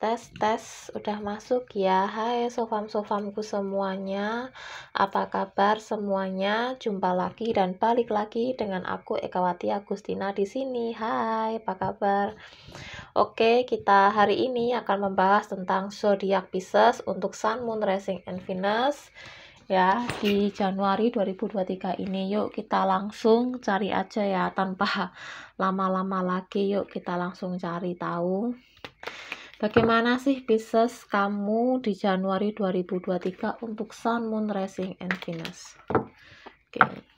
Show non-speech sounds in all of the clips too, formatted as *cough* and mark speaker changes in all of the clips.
Speaker 1: tes tes udah masuk ya hai sofam sofamku semuanya apa kabar semuanya jumpa lagi dan balik lagi dengan aku Ekawati Agustina di sini hai apa kabar oke kita hari ini akan membahas tentang zodiak Pisces untuk Sun Moon Rising and Venus ya di Januari 2023 ini yuk kita langsung cari aja ya tanpa *laughs* lama-lama lagi yuk kita langsung cari tahu Bagaimana sih Pisces kamu di Januari 2023 untuk Sun, Moon, Rising, and Venus? Oke. Okay.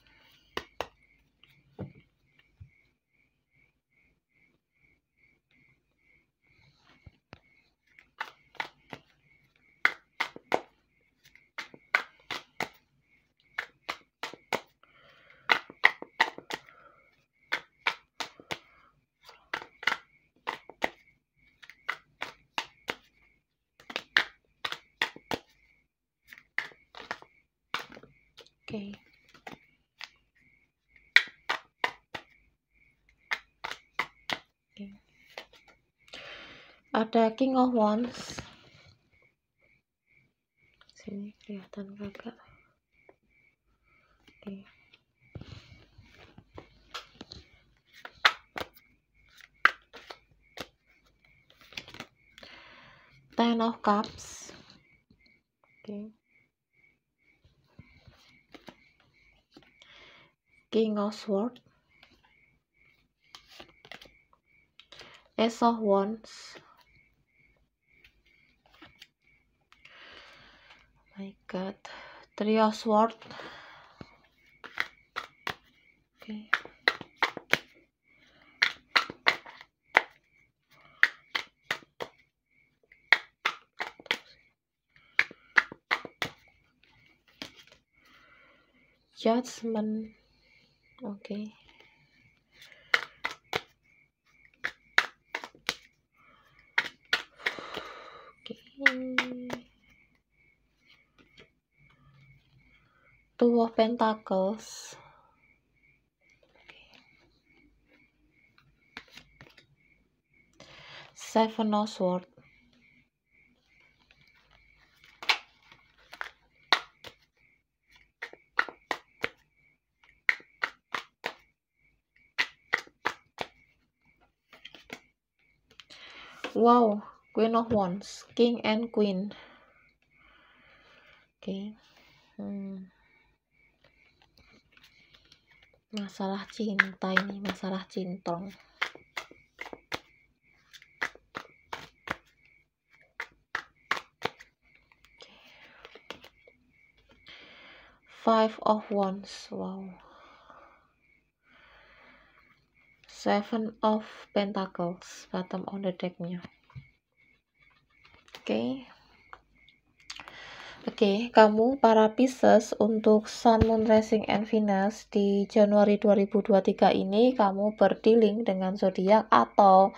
Speaker 1: okay. okay. Ada King of Wands. Sini kelihatan kagak. Okay. Ten of Cups. password ace of wands oh my god three of sword okay judgment oke okay. okay. two of pentacles seven of Swords. wow Queen of Wands King and Queen oke okay. hmm. masalah cinta ini masalah cintong Five of Wands, wow. Seven of Pentacles bottom on the decknya oke okay. oke okay, kamu para Pisces untuk Sun Moon Rising and Venus di Januari 2023 ini kamu berdealing dengan zodiak atau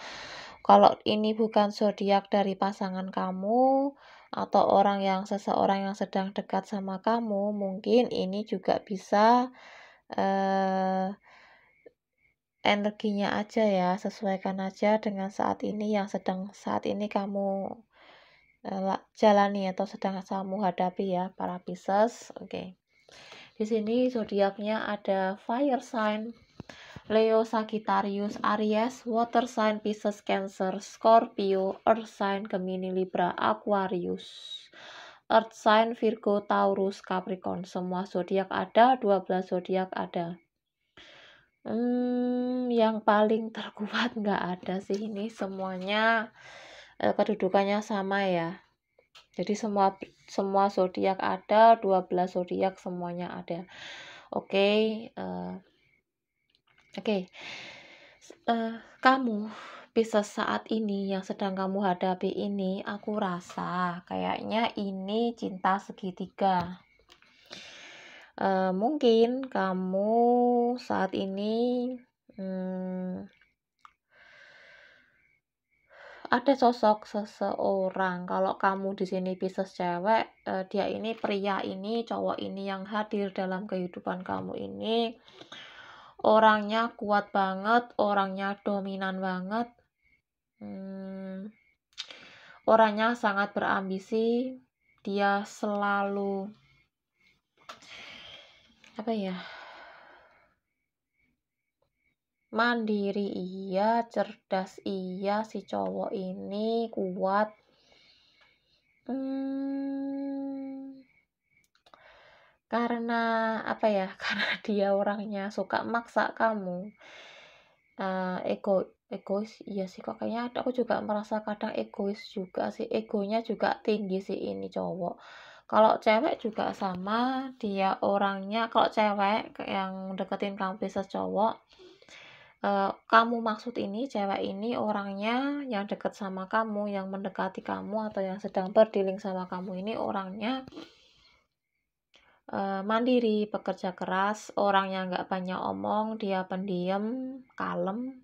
Speaker 1: kalau ini bukan zodiak dari pasangan kamu atau orang yang seseorang yang sedang dekat sama kamu mungkin ini juga bisa uh, energinya aja ya, sesuaikan aja dengan saat ini yang sedang saat ini kamu uh, jalani atau sedang kamu hadapi ya para Pisces. Oke. Okay. Di sini zodiaknya ada fire sign, Leo, Sagittarius, Aries, water sign Pisces, Cancer, Scorpio, earth sign Gemini, Libra, Aquarius. Earth sign Virgo, Taurus, Capricorn. Semua zodiak ada, 12 zodiak ada. Hmm, yang paling terkuat nggak ada sih ini semuanya eh, kedudukannya sama ya. Jadi semua semua zodiak ada, 12 zodiak semuanya ada. Oke, okay, uh, eh, oke. Okay. Uh, eh, kamu bisa saat ini yang sedang kamu hadapi ini, aku rasa kayaknya ini cinta segitiga. Eh, mungkin kamu saat ini hmm, ada sosok seseorang kalau kamu di sini Pisces cewek uh, eh, dia ini pria ini cowok ini yang hadir dalam kehidupan kamu ini orangnya kuat banget orangnya dominan banget hmm, orangnya sangat berambisi dia selalu apa ya mandiri iya cerdas iya si cowok ini kuat hmm, karena apa ya *laughs* karena dia orangnya suka maksa kamu uh, ego egois iya sih kok kayaknya aku juga merasa kadang egois juga sih egonya juga tinggi sih ini cowok kalau cewek juga sama dia orangnya kalau cewek yang deketin kamu bisa cowok eh, kamu maksud ini cewek ini orangnya yang deket sama kamu yang mendekati kamu atau yang sedang berdiling sama kamu ini orangnya eh, mandiri pekerja keras orang yang nggak banyak omong dia pendiam kalem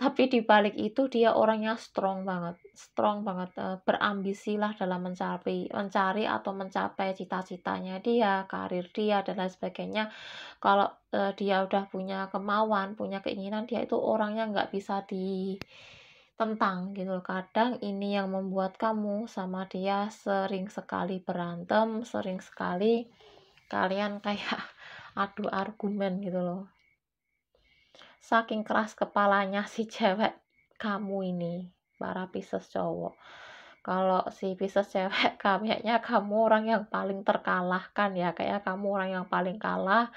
Speaker 1: tapi di balik itu dia orangnya strong banget strong banget uh, lah dalam mencari mencari atau mencapai cita-citanya dia karir dia dan lain sebagainya kalau uh, dia udah punya kemauan punya keinginan dia itu orangnya nggak bisa ditentang gitu kadang ini yang membuat kamu sama dia sering sekali berantem sering sekali kalian kayak *laughs* adu argumen gitu loh saking keras kepalanya *laughs* si cewek kamu ini para Pisces cowok kalau si Pisces cewek *laughs* kayaknya kamu orang yang paling terkalahkan ya kayak kamu orang yang paling kalah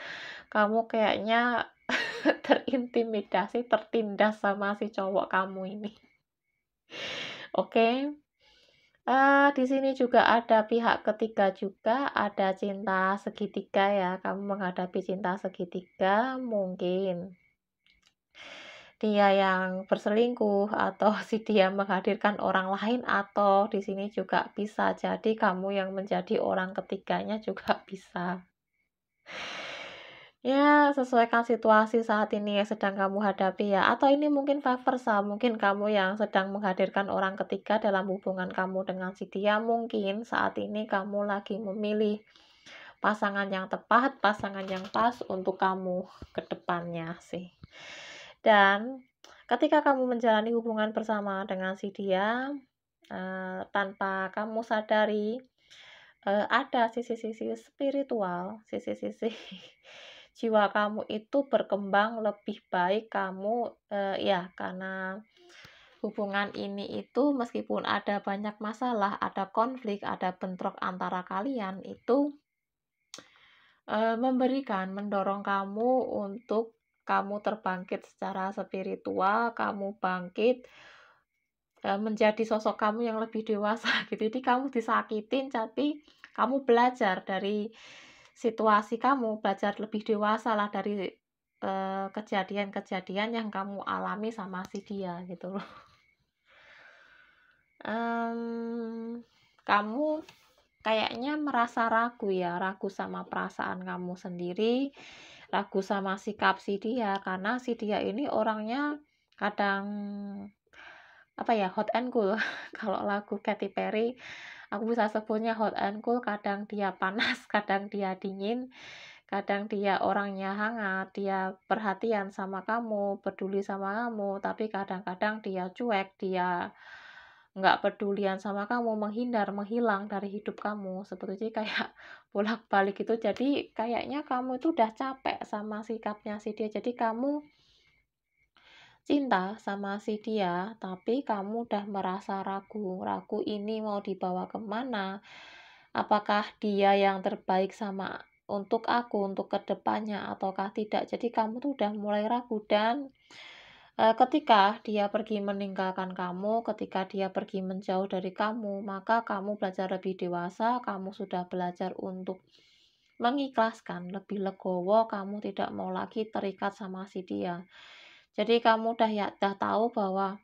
Speaker 1: kamu kayaknya *laughs* terintimidasi tertindas sama si cowok kamu ini oke okay? Uh, eh, di sini juga ada pihak ketiga juga, ada cinta segitiga ya. Kamu menghadapi cinta segitiga mungkin dia yang berselingkuh atau *laughs* si dia menghadirkan orang lain atau di sini juga bisa jadi kamu yang menjadi orang ketiganya juga *laughs* bisa ya sesuaikan situasi saat ini yang sedang kamu hadapi ya atau ini mungkin vice versa mungkin kamu yang sedang menghadirkan orang ketiga dalam hubungan kamu dengan si dia mungkin saat ini kamu lagi memilih pasangan yang tepat pasangan yang pas untuk kamu ke depannya sih dan ketika kamu menjalani hubungan bersama dengan si dia uh, tanpa kamu sadari uh, ada sisi-sisi spiritual, sisi-sisi *laughs* jiwa kamu itu berkembang lebih baik kamu uh, ya karena hubungan ini itu meskipun ada banyak masalah, ada konflik, ada bentrok antara kalian itu memberikan mendorong kamu untuk kamu terbangkit secara spiritual, kamu bangkit e, menjadi sosok kamu yang lebih dewasa *laughs* gitu. Jadi kamu disakitin tapi kamu belajar dari situasi kamu, belajar lebih dewasa lah dari e, kejadian-kejadian yang kamu alami sama si dia gitu loh. Um, *laughs* kamu kayaknya merasa ragu ya, ragu sama perasaan kamu sendiri ragu sama sikap si dia karena si dia ini orangnya kadang apa ya hot and cool *laughs* kalau lagu Katy Perry aku bisa sebutnya hot and cool kadang dia panas *laughs* kadang dia dingin kadang dia orangnya hangat dia perhatian sama kamu peduli sama kamu tapi kadang-kadang dia cuek dia nggak pedulian sama kamu menghindar menghilang dari hidup kamu sebetulnya *laughs* kayak bolak-balik itu jadi kayaknya kamu itu udah capek sama sikapnya si dia jadi kamu cinta sama si dia tapi kamu udah merasa ragu ragu ini mau dibawa kemana apakah dia yang terbaik sama untuk aku untuk kedepannya ataukah tidak jadi kamu tuh udah mulai ragu dan Eh, ketika dia pergi meninggalkan kamu, ketika dia pergi menjauh dari kamu, maka kamu belajar lebih dewasa, kamu sudah belajar untuk mengikhlaskan, lebih legowo, kamu tidak mau lagi terikat sama si dia. Jadi kamu udah ya udah tahu bahwa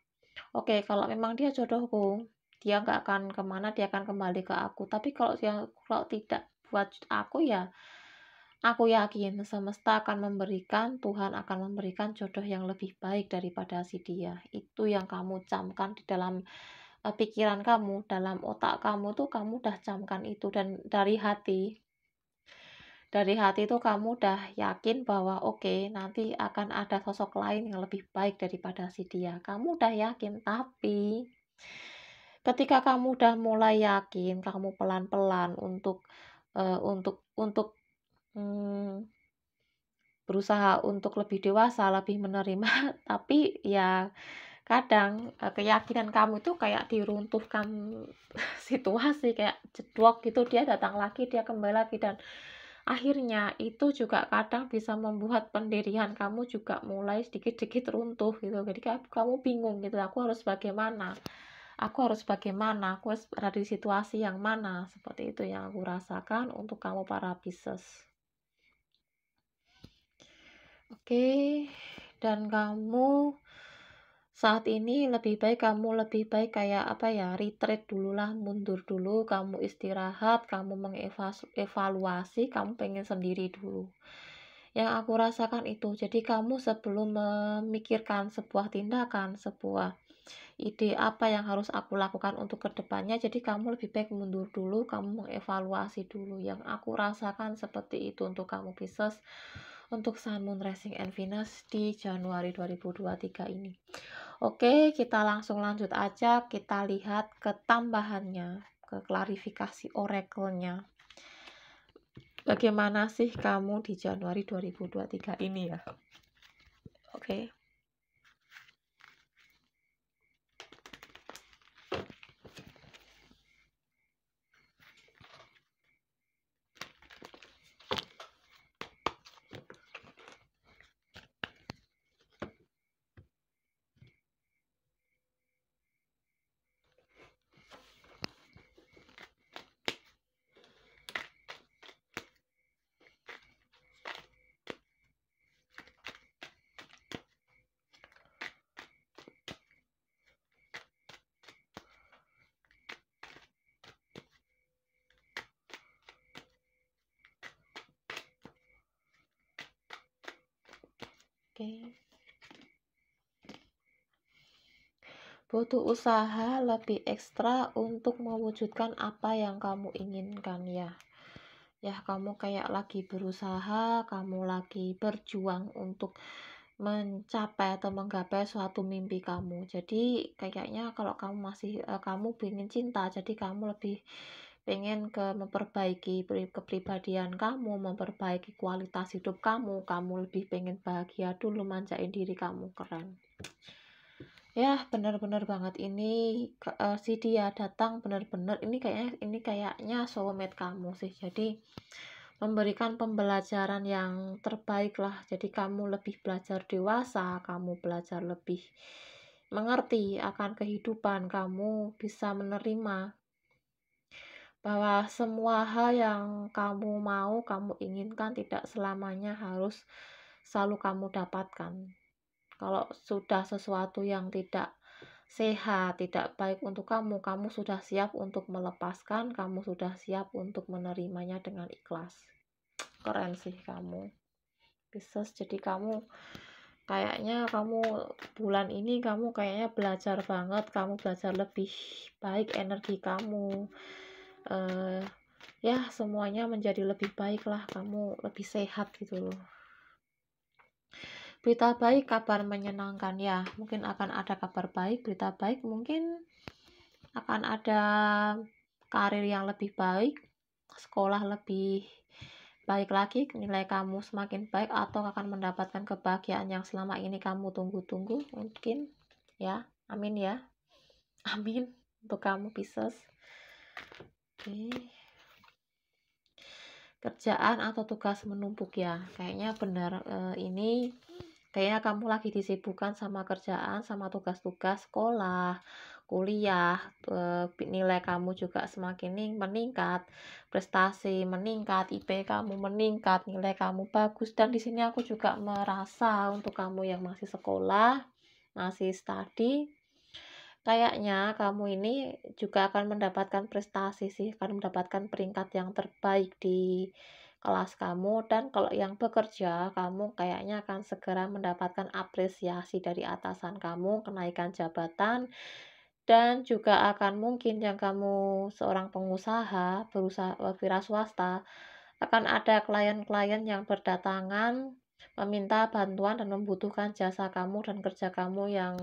Speaker 1: oke okay, kalau memang dia jodohku, dia nggak akan kemana, dia akan kembali ke aku. Tapi kalau dia kalau tidak buat aku ya Aku yakin semesta akan memberikan, Tuhan akan memberikan jodoh yang lebih baik daripada si dia. Itu yang kamu camkan di dalam eh, pikiran kamu, dalam otak kamu tuh kamu udah camkan itu dan dari hati. Dari hati itu kamu udah yakin bahwa oke, okay, nanti akan ada sosok lain yang lebih baik daripada si dia. Kamu udah yakin, tapi ketika kamu udah mulai yakin, kamu pelan-pelan untuk uh, untuk untuk hmm, berusaha untuk lebih dewasa, lebih menerima, *laughs* tapi ya kadang eh, keyakinan kamu itu kayak diruntuhkan *laughs* situasi kayak jedwok gitu dia datang lagi dia kembali lagi dan akhirnya itu juga kadang bisa membuat pendirian kamu juga mulai sedikit-sedikit runtuh gitu jadi kayak kamu bingung gitu aku harus bagaimana aku harus bagaimana aku harus berada di situasi yang mana seperti itu yang aku rasakan untuk kamu para Pisces Oke, dan kamu saat ini lebih baik kamu lebih baik kayak apa ya retreat dulu lah mundur dulu kamu istirahat kamu mengevaluasi kamu pengen sendiri dulu yang aku rasakan itu jadi kamu sebelum memikirkan sebuah tindakan sebuah ide apa yang harus aku lakukan untuk kedepannya jadi kamu lebih baik mundur dulu kamu mengevaluasi dulu yang aku rasakan seperti itu untuk kamu Pisces untuk Sun Moon Rising and Venus di Januari 2023 ini. Oke, kita langsung lanjut aja. Kita lihat ketambahannya, ke klarifikasi oracle-nya. Bagaimana sih kamu di Januari 2023 ini ya? Oke. Oke. butuh usaha lebih ekstra untuk mewujudkan apa yang kamu inginkan ya ya kamu kayak lagi berusaha kamu lagi berjuang untuk mencapai atau menggapai suatu mimpi kamu jadi kayaknya kalau kamu masih uh, kamu ingin cinta jadi kamu lebih pengen ke memperbaiki kepribadian kamu, memperbaiki kualitas hidup kamu, kamu lebih pengen bahagia dulu manjain diri kamu keren. Ya, benar-benar banget ini uh, si dia datang benar-benar ini kayaknya ini kayaknya soulmate kamu sih. Jadi memberikan pembelajaran yang terbaik lah. Jadi kamu lebih belajar dewasa, kamu belajar lebih mengerti akan kehidupan, kamu bisa menerima bahwa semua hal yang kamu mau, kamu inginkan tidak selamanya harus selalu kamu dapatkan. Kalau sudah sesuatu yang tidak sehat, tidak baik untuk kamu, kamu sudah siap untuk melepaskan, kamu sudah siap untuk menerimanya dengan ikhlas. Keren sih kamu. Pisces, jadi kamu kayaknya kamu bulan ini kamu kayaknya belajar banget, kamu belajar lebih baik energi kamu uh, ya semuanya menjadi lebih baik lah kamu lebih sehat gitu loh berita baik kabar menyenangkan ya mungkin akan ada kabar baik berita baik mungkin akan ada karir yang lebih baik sekolah lebih baik lagi nilai kamu semakin baik atau akan mendapatkan kebahagiaan yang selama ini kamu tunggu-tunggu mungkin ya amin ya amin untuk kamu Pisces Oke. Kerjaan atau tugas menumpuk ya. Kayaknya benar e, ini kayaknya kamu lagi disibukkan sama kerjaan, sama tugas-tugas sekolah, kuliah, E, nilai kamu juga semakin meningkat, prestasi meningkat, IP kamu meningkat, nilai kamu bagus dan di sini aku juga merasa untuk kamu yang masih sekolah, masih studi kayaknya kamu ini juga akan mendapatkan prestasi sih, akan mendapatkan peringkat yang terbaik di kelas kamu dan kalau yang bekerja kamu kayaknya akan segera mendapatkan apresiasi dari atasan kamu, kenaikan jabatan dan juga akan mungkin yang kamu seorang pengusaha, berusaha wira swasta akan ada klien-klien yang berdatangan meminta bantuan dan membutuhkan jasa kamu dan kerja kamu yang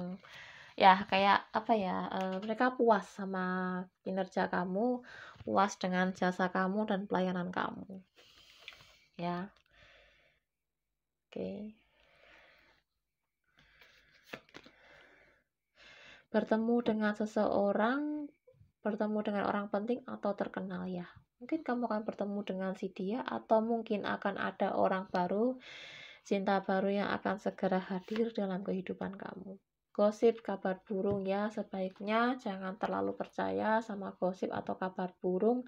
Speaker 1: ya kayak apa ya uh, mereka puas sama kinerja kamu puas dengan jasa kamu dan pelayanan kamu ya oke okay. bertemu dengan seseorang bertemu dengan orang penting atau terkenal ya mungkin kamu akan bertemu dengan si dia atau mungkin akan ada orang baru cinta baru yang akan segera hadir dalam kehidupan kamu gosip kabar burung ya sebaiknya jangan terlalu percaya sama gosip atau kabar burung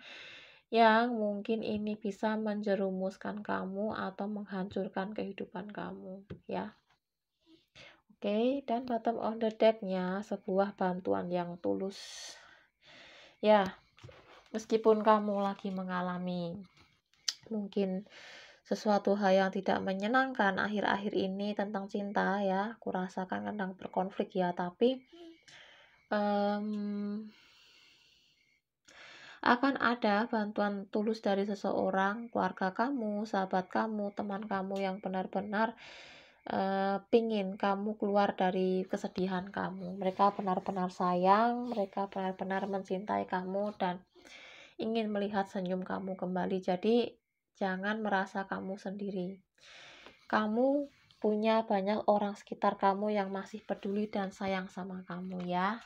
Speaker 1: yang mungkin ini bisa menjerumuskan kamu atau menghancurkan kehidupan kamu ya oke dan bottom on the deck-nya sebuah bantuan yang tulus ya meskipun kamu lagi mengalami mungkin sesuatu hal yang tidak menyenangkan akhir-akhir ini tentang cinta ya aku rasakan tentang berkonflik ya tapi um, akan ada bantuan tulus dari seseorang keluarga kamu sahabat kamu teman kamu yang benar-benar uh, pingin kamu keluar dari kesedihan kamu mereka benar-benar sayang mereka benar-benar mencintai kamu dan ingin melihat senyum kamu kembali jadi Jangan merasa kamu sendiri. Kamu punya banyak orang sekitar kamu yang masih peduli dan sayang sama kamu ya.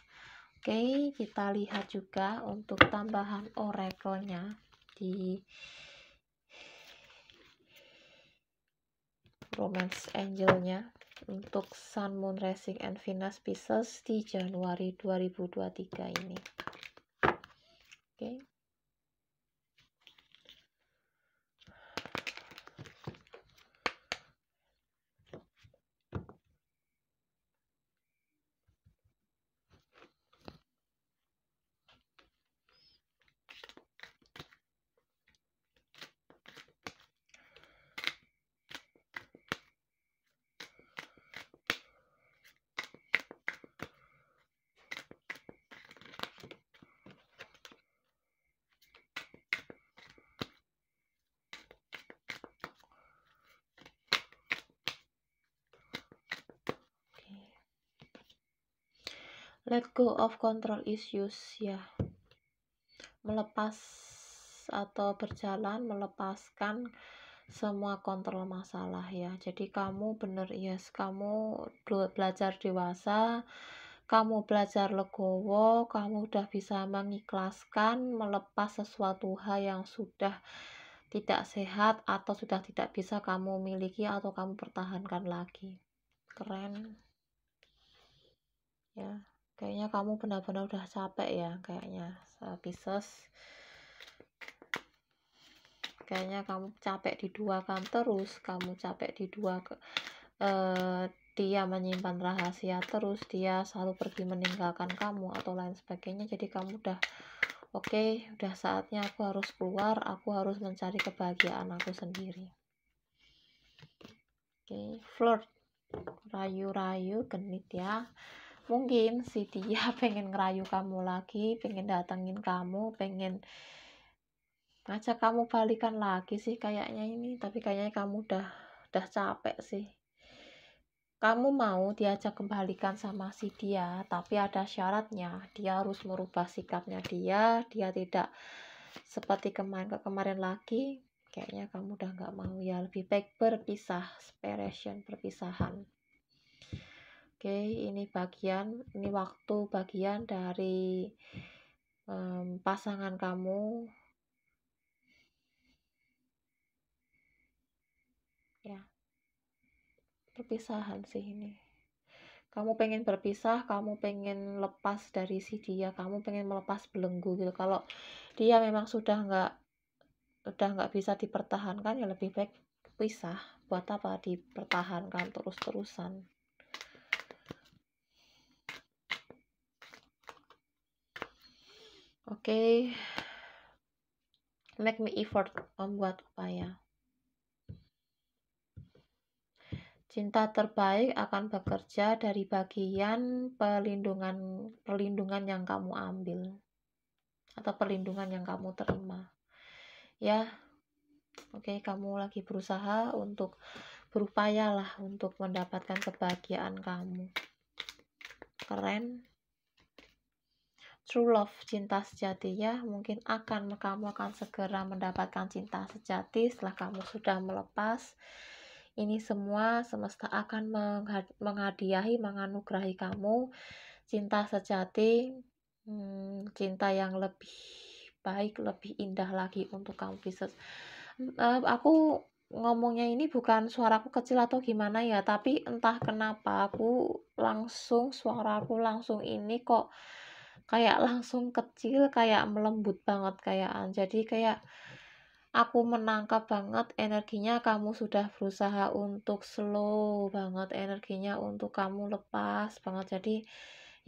Speaker 1: Oke, kita lihat juga untuk tambahan oracle-nya di romance angel-nya untuk Sun, Moon, Racing and Venus Pisces di Januari 2023 ini. let go of control issues ya melepas atau berjalan melepaskan semua kontrol masalah ya jadi kamu bener yes kamu belajar dewasa kamu belajar legowo kamu udah bisa mengikhlaskan melepas sesuatu hal yang sudah tidak sehat atau sudah tidak bisa kamu miliki atau kamu pertahankan lagi keren ya kayaknya kamu benar-benar udah capek ya kayaknya Pisces kayaknya kamu capek di dua kan terus kamu capek di dua uh, dia menyimpan rahasia terus dia selalu pergi meninggalkan kamu atau lain sebagainya jadi kamu udah oke okay, udah saatnya aku harus keluar aku harus mencari kebahagiaan aku sendiri oke okay, flirt rayu-rayu genit ya mungkin si dia *laughs* pengen ngerayu kamu lagi pengen datengin kamu pengen ngajak kamu balikan lagi sih kayaknya ini tapi kayaknya kamu udah udah capek sih kamu mau diajak kembalikan sama si dia, tapi ada syaratnya. Dia harus merubah sikapnya dia, dia tidak seperti kemarin ke kemarin lagi. Kayaknya kamu udah nggak mau ya, lebih baik berpisah, separation, perpisahan. Oke, ini bagian, ini waktu bagian dari um, pasangan kamu. Ya, perpisahan sih ini. Kamu pengen berpisah, kamu pengen lepas dari si dia, kamu pengen melepas belenggu gitu. Kalau dia memang sudah nggak udah nggak bisa dipertahankan ya lebih baik pisah buat apa dipertahankan terus-terusan Oke. Okay. Make me effort, membuat upaya. Cinta terbaik akan bekerja dari bagian pelindungan perlindungan yang kamu ambil atau perlindungan yang kamu terima. Ya. Oke, okay, kamu lagi berusaha untuk berupayalah untuk mendapatkan kebahagiaan kamu. Keren true love, cinta sejati ya, mungkin akan kamu akan segera mendapatkan cinta sejati setelah kamu sudah melepas ini semua semesta akan menghadiahi, menganugerahi kamu cinta sejati, hmm, cinta yang lebih baik, lebih indah lagi untuk kamu bisa. Uh, aku ngomongnya ini bukan suaraku kecil atau gimana ya, tapi entah kenapa aku langsung suaraku langsung ini kok kayak langsung kecil kayak melembut banget kayak jadi kayak aku menangkap banget energinya kamu sudah berusaha untuk slow banget energinya untuk kamu lepas banget jadi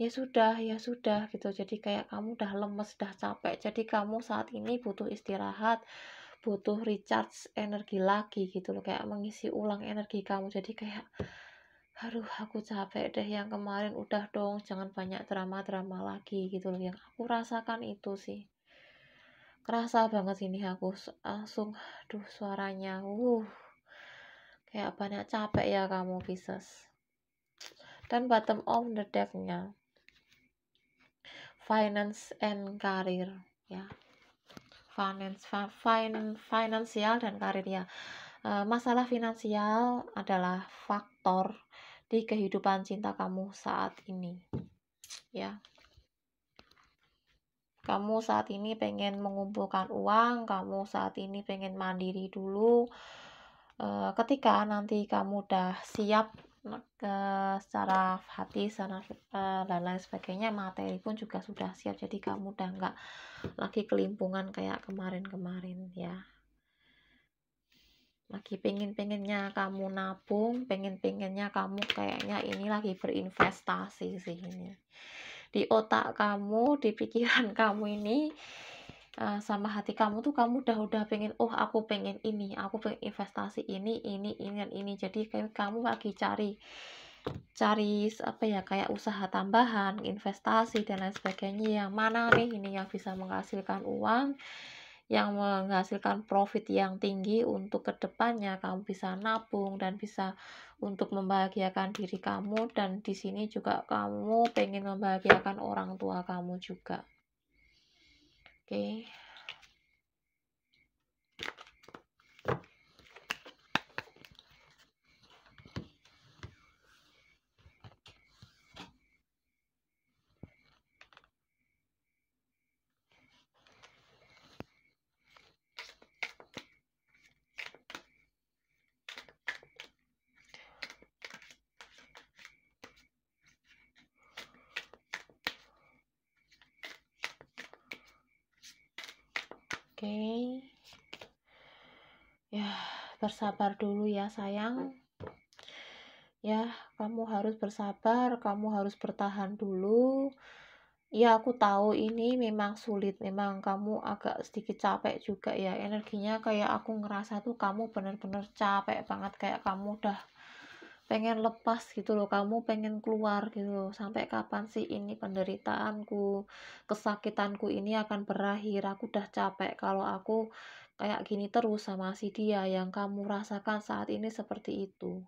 Speaker 1: ya sudah ya sudah gitu jadi kayak kamu udah lemes udah capek jadi kamu saat ini butuh istirahat butuh recharge energi lagi gitu loh kayak mengisi ulang energi kamu jadi kayak aduh aku capek deh yang kemarin udah dong jangan banyak drama-drama lagi gitu loh yang aku rasakan itu sih kerasa banget ini aku langsung aduh suaranya uh kayak banyak capek ya kamu Pisces dan bottom of the deck finance and career ya finance fa, fin, finansial dan karir ya eh, masalah finansial adalah faktor di kehidupan cinta kamu saat ini. Ya. Kamu saat ini pengen mengumpulkan uang, kamu saat ini pengen mandiri dulu. E, ketika nanti kamu udah siap ke eh, secara hati secara e, dan lain sebagainya materi pun juga sudah siap jadi kamu udah nggak lagi kelimpungan kayak kemarin-kemarin ya lagi pengen-pengennya kamu nabung, pengen-pengennya kamu kayaknya ini lagi berinvestasi sih ini. Di otak kamu, di pikiran *laughs* kamu ini eh, sama hati kamu tuh kamu udah udah pengen oh aku pengen ini, aku pengen investasi ini, ini, ini dan ini. Jadi kayak kamu lagi cari cari apa ya kayak usaha tambahan, investasi dan lain sebagainya yang mana nih ini yang bisa menghasilkan uang yang menghasilkan profit yang tinggi untuk kedepannya kamu bisa nabung dan bisa untuk membahagiakan diri kamu dan di sini juga kamu pengen membahagiakan orang tua kamu juga oke okay. bersabar dulu ya sayang ya kamu harus bersabar kamu harus bertahan dulu ya aku tahu ini memang sulit memang kamu agak sedikit capek juga ya energinya kayak aku ngerasa tuh kamu bener-bener capek banget kayak kamu udah pengen lepas gitu loh kamu pengen keluar gitu sampai kapan sih ini penderitaanku kesakitanku ini akan berakhir aku udah capek kalau aku kayak gini terus sama si dia yang kamu rasakan saat ini seperti itu.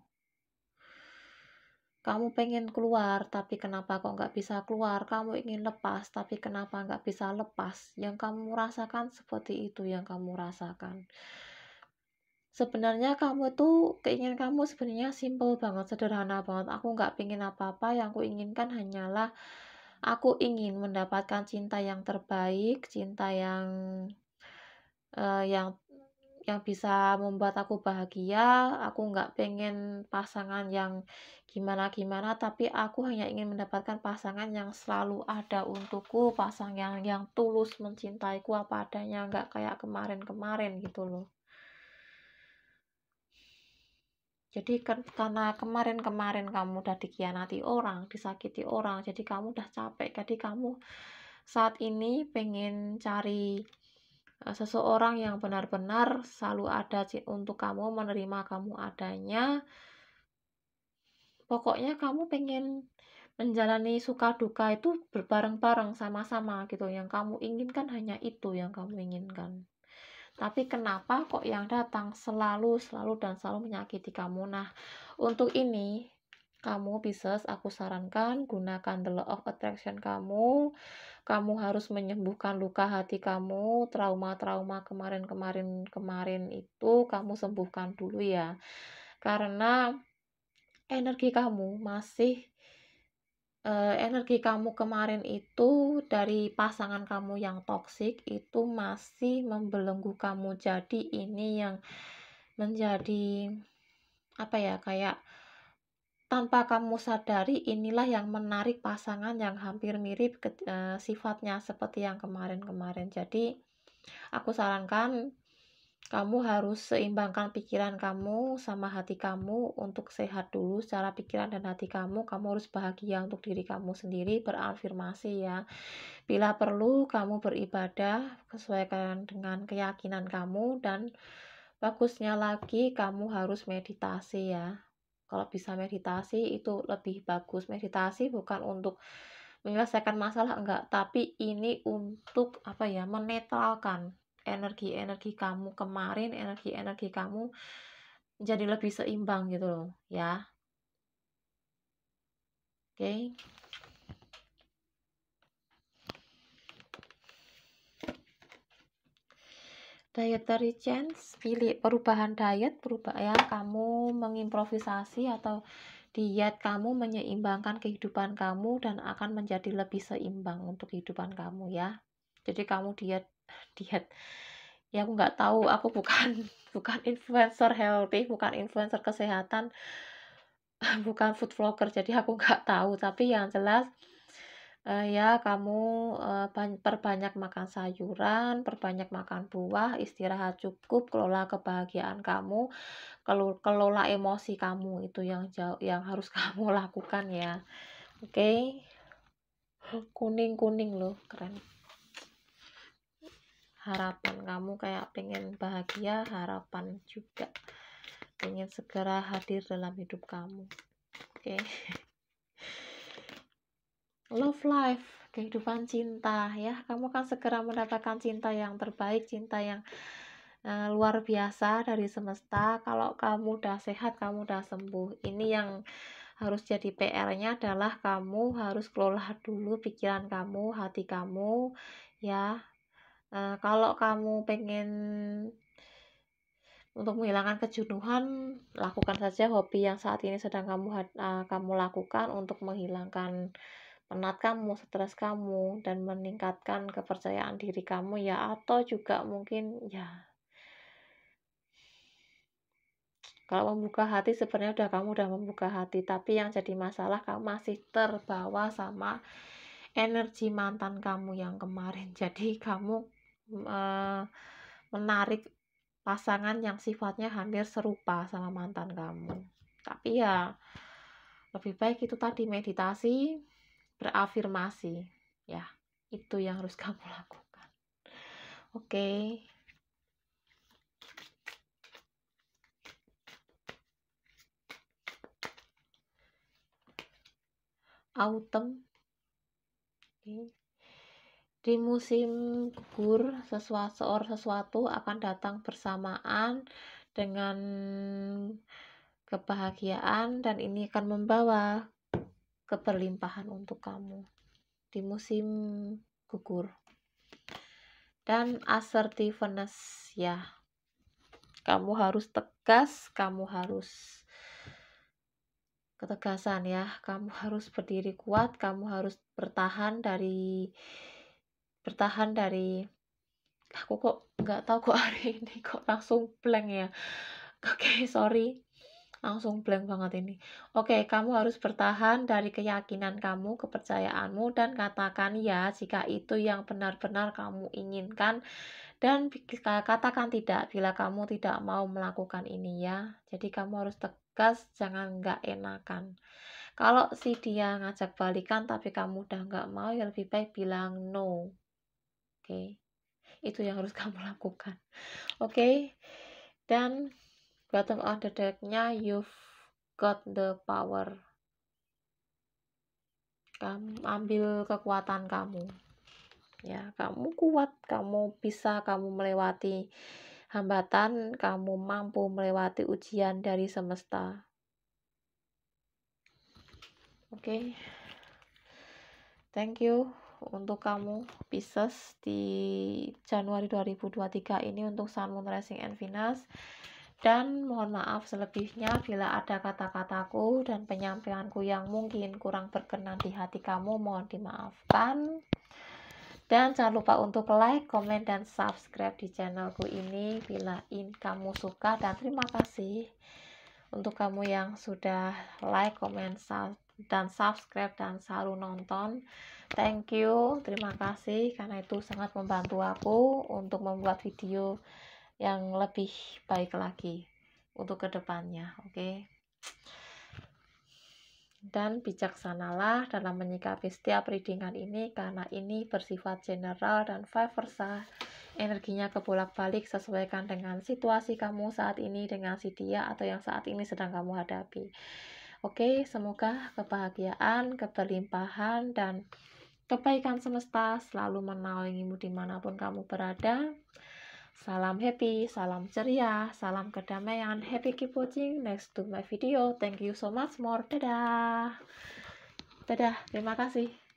Speaker 1: Kamu pengen keluar, tapi kenapa kok nggak bisa keluar? Kamu ingin lepas, tapi kenapa nggak bisa lepas? Yang kamu rasakan seperti itu yang kamu rasakan. Sebenarnya kamu itu keinginan kamu sebenarnya simple banget, sederhana banget. Aku nggak pingin apa-apa, yang aku inginkan hanyalah aku ingin mendapatkan cinta yang terbaik, cinta yang uh, yang yang bisa membuat aku bahagia. Aku nggak pengen pasangan yang gimana-gimana, tapi aku hanya ingin mendapatkan pasangan yang selalu ada untukku, pasangan yang, yang tulus mencintaiku apa adanya, nggak kayak kemarin-kemarin gitu loh. Jadi karena kemarin-kemarin kamu udah dikhianati orang, disakiti orang, jadi kamu udah capek. Jadi kamu saat ini pengen cari Eh, seseorang yang benar-benar selalu ada untuk kamu, menerima kamu adanya. Pokoknya kamu pengen menjalani suka duka itu berbareng-bareng sama-sama gitu. Yang kamu inginkan hanya itu yang kamu inginkan. Tapi kenapa kok yang datang selalu, selalu dan selalu menyakiti kamu? Nah, untuk ini kamu Pisces aku sarankan gunakan the law of attraction kamu kamu harus menyembuhkan luka hati kamu trauma-trauma kemarin-kemarin kemarin itu kamu sembuhkan dulu ya karena energi kamu masih eh, energi kamu kemarin itu dari pasangan kamu yang toksik itu masih membelenggu kamu jadi ini yang menjadi apa ya kayak tanpa kamu sadari inilah yang menarik pasangan yang hampir mirip ke, e, sifatnya seperti yang kemarin-kemarin. Jadi aku sarankan kamu harus seimbangkan pikiran kamu sama hati kamu untuk sehat dulu secara pikiran dan hati kamu. Kamu harus bahagia untuk diri kamu sendiri, berafirmasi ya. Bila perlu kamu beribadah sesuaikan dengan keyakinan kamu dan bagusnya lagi kamu harus meditasi ya kalau bisa meditasi itu lebih bagus meditasi bukan untuk menyelesaikan masalah enggak tapi ini untuk apa ya menetralkan energi-energi kamu kemarin energi-energi kamu jadi lebih seimbang gitu loh ya oke okay. dietary change pilih perubahan diet perubahan yang kamu mengimprovisasi atau diet kamu menyeimbangkan kehidupan kamu dan akan menjadi lebih seimbang untuk kehidupan kamu ya jadi kamu diet *laughs* diet ya aku nggak tahu aku *laughs* bukan bukan influencer healthy bukan influencer kesehatan *laughs* bukan food vlogger jadi aku nggak tahu tapi yang jelas uh, ya kamu eh, perbanyak makan sayuran, perbanyak makan buah, istirahat cukup, kelola kebahagiaan kamu, kelola emosi kamu itu yang jauh yang harus *laughs* kamu lakukan ya. Oke. Okay? Kuning-kuning loh, keren. Harapan kamu kayak pengen bahagia, harapan juga pengen segera hadir dalam hidup kamu. Oke. Okay love life, kehidupan cinta ya. Kamu akan segera mendapatkan cinta yang terbaik, cinta yang uh, luar biasa dari semesta. Kalau kamu udah sehat, kamu udah sembuh. Ini yang harus jadi PR-nya adalah kamu harus kelola dulu pikiran kamu, hati kamu ya. Uh, kalau kamu pengen untuk menghilangkan kejenuhan, lakukan saja hobi yang saat ini sedang kamu uh, kamu lakukan untuk menghilangkan penat kamu, stres kamu, dan meningkatkan kepercayaan diri kamu ya atau juga mungkin ya kalau membuka hati sebenarnya udah kamu udah membuka hati tapi yang jadi masalah kamu masih terbawa sama energi mantan kamu yang kemarin *laughs* jadi kamu e, menarik pasangan yang sifatnya hampir serupa sama mantan kamu tapi ya lebih baik itu tadi meditasi berafirmasi ya itu yang harus *laughs* kamu lakukan oke okay. autumn okay. di musim gugur sesuatu sesuatu akan datang bersamaan dengan kebahagiaan dan ini akan membawa keterlimpahan untuk kamu di musim gugur dan assertiveness ya kamu harus tegas kamu harus ketegasan ya kamu harus berdiri kuat kamu harus bertahan dari bertahan dari aku kok nggak tahu kok hari *laughs* ini kok langsung pleng ya oke okay, sorry langsung blank banget ini. Oke, kamu harus bertahan dari keyakinan kamu, kepercayaanmu, dan katakan ya jika itu yang benar-benar kamu inginkan. Dan katakan tidak bila kamu tidak mau melakukan ini ya. Jadi kamu harus tegas, jangan nggak enakan. Kalau si dia ngajak balikan tapi kamu udah nggak mau, ya lebih baik bilang no. Oke, itu yang harus *laughs* kamu lakukan. Oke, dan bottom of the deck you've got the power kamu ambil kekuatan kamu ya kamu kuat kamu bisa kamu melewati hambatan kamu mampu melewati ujian dari semesta oke okay. thank you untuk kamu Pisces di Januari 2023 ini untuk Sun Moon Rising and Venus dan mohon maaf selebihnya bila ada kata-kataku dan penyampaianku yang mungkin kurang berkenan di hati kamu, mohon dimaafkan. Dan jangan lupa untuk like, komen, dan subscribe di channelku ini bila in kamu suka. Dan terima kasih untuk kamu yang sudah like, komen, dan subscribe dan selalu nonton. Thank you, terima kasih karena itu sangat membantu aku untuk membuat video yang lebih baik lagi untuk kedepannya oke dan bijaksanalah dalam menyikapi setiap readingan ini karena ini bersifat general dan vice versa energinya kebolak-balik sesuaikan dengan situasi kamu saat ini dengan si dia atau yang saat ini sedang kamu hadapi oke semoga kebahagiaan keberlimpahan dan kebaikan semesta selalu menaungimu dimanapun kamu berada Salam happy, salam ceria, salam kedamaian. Happy keep watching next to my video. Thank you so much more. Dadah. Dadah. Terima kasih.